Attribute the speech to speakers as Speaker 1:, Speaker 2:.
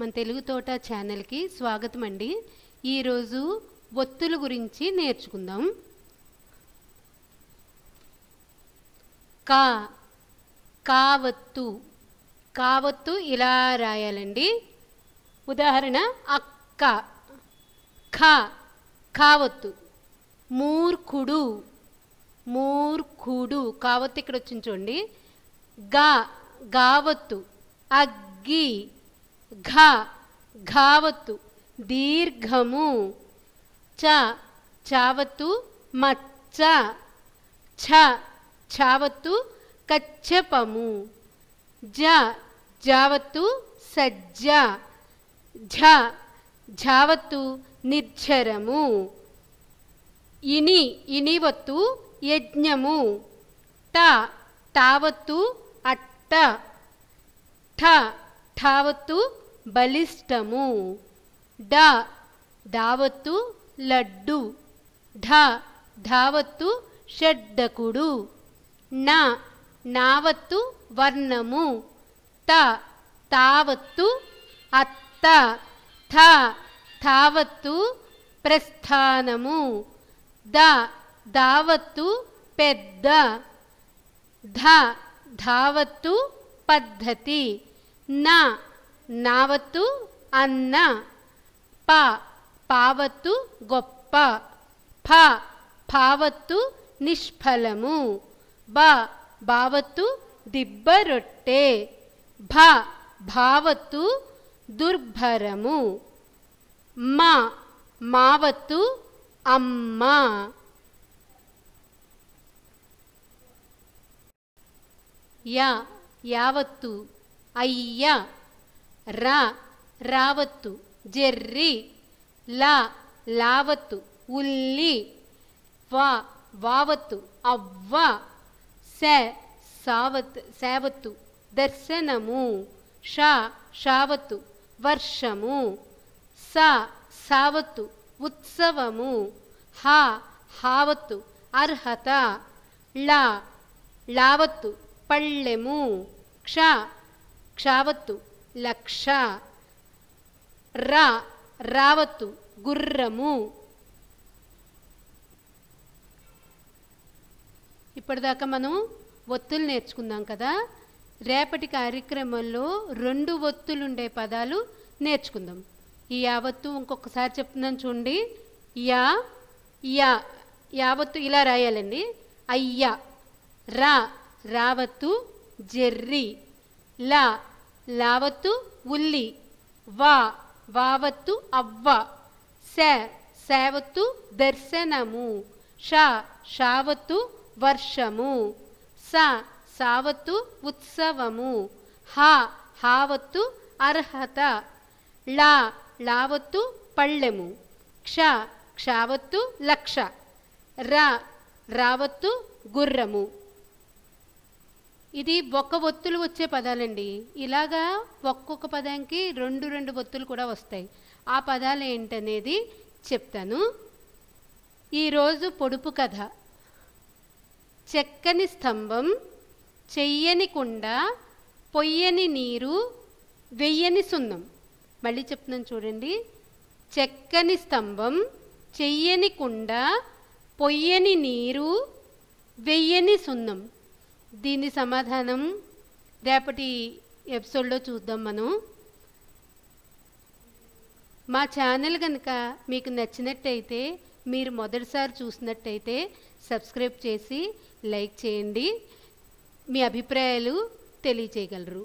Speaker 1: మన తెలుగు తోట ఛానల్కి స్వాగతం అండి ఈరోజు ఒత్తుల గురించి నేర్చుకుందాం కా కావత్తు కావత్తు ఇలా రాయాలండి ఉదాహరణ అక్క ఖ కావత్తు మూర్ఖుడు మూర్ఖుడు కావత్తు ఇక్కడ వచ్చింది చూడండి గా గావత్తు అగ్గి ఘ ఘావత్తు దీర్ఘము చ చావత్తు మచ్చ ఛ చావత్తు కచ్చపము జ జావత్తు సజ్జ ఝ ఝావత్తు నిర్జరము ఇని ఇనివత్తు యజ్ఞము ట తావత్తు అట్ట ఠ ఠావత్తు బలిష్టము డ దావత్తు లడ్డు ఢ ధావత్తు షడ్డకుడు నా నావత్తు వర్ణము త తావత్తు అత్త థ థావత్తు ప్రస్థానము ద దావత్తు పెద్ద ధ ధావత్తు పద్ధతి నా ನಾವತ್ತು అన్న ಪ పావత్తు గొప్ప ఫ పావత్తు నిష్ఫలము బ బావత్తు దిబ్బ రొట్టె భ భావత్తు దుర్భరము మ మావత్తు అమ్మ యా యావత్తు ಅಯ್ಯ ರ ರಾವತ್ತು ಜೆರ್ರಿ ಲ ಲಾವತ್ತು ಉಲ್ಲಿ ವ ವಾವತ್ತು ಅವ್ವ ಸ ಸಾವತ್ ಸಾವತ್ತು ದರ್ಶನಮು ಶ ಶಾವತ್ತು ವರ್ಷಮು ಸ ಸಾವತ್ತು ಉತ್ಸವಮು ಹ ಹಾವತ್ತು ಅರ್ಹತ ಳ ಲಾವತ್ತು ಪಳ್ಳೆಮು ಕ್ಷ క్షావత్తు లక్ష రా రావత్తు గుర్రము ఇప్పటిదాకా మనం ఒత్తులు నేర్చుకుందాం కదా రేపటి కార్యక్రమంలో రెండు ఒత్తులుండే పదాలు నేర్చుకుందాం ఈ యావత్తు ఇంకొకసారి చెప్తున్నాను చూడండి యా యా యావత్తు ఇలా రాయాలండి అయ్యా రా రావత్తు జెర్రీ ಲ ಲಾವತ್ತು ಉಲ್ಲಿ ವ ವಾವತ್ತು ಅವ್ವ ಸ ಸಾವತ್ತು ದರ್ಶನಮು ಶ ಶಾವತ್ತು ವರ್ಷಮು ಸ ಸಾವತ್ತು ಉತ್ಸವಮು ಹ ಹಾವತ್ತು ಅರ್ಹತ ಲಾವತ್ತು ಪಳ್ಳೆಮು ಕ್ಷ ಕ್ಷಾವತ್ತು ಲಕ್ಷ ರ ರಾವತ್ತು ಗುರ್ರಮು ఇది ఒక్క ఒత్తులు వచ్చే పదాలండి ఇలాగా ఒక్కొక్క పదానికి రెండు రెండు ఒత్తులు కూడా వస్తాయి ఆ పదాలు ఏంటనేది చెప్తాను ఈరోజు పొడుపు కథ చెక్కని స్తంభం చెయ్యని కుండ పొయ్యని నీరు వెయ్యని సున్నం మళ్ళీ చెప్తున్నాను చూడండి చెక్కని స్తంభం చెయ్యని కుండ పొయ్యని నీరు వెయ్యని సున్నం దీని సమాధానం రేపటి ఎపిసోడ్లో చూద్దాం మనం మా ఛానల్ కనుక మీకు నచ్చినట్టయితే మీరు మొదటిసారి చూసినట్టయితే సబ్స్క్రైబ్ చేసి లైక్ చేయండి మీ అభిప్రాయాలు తెలియచేయగలరు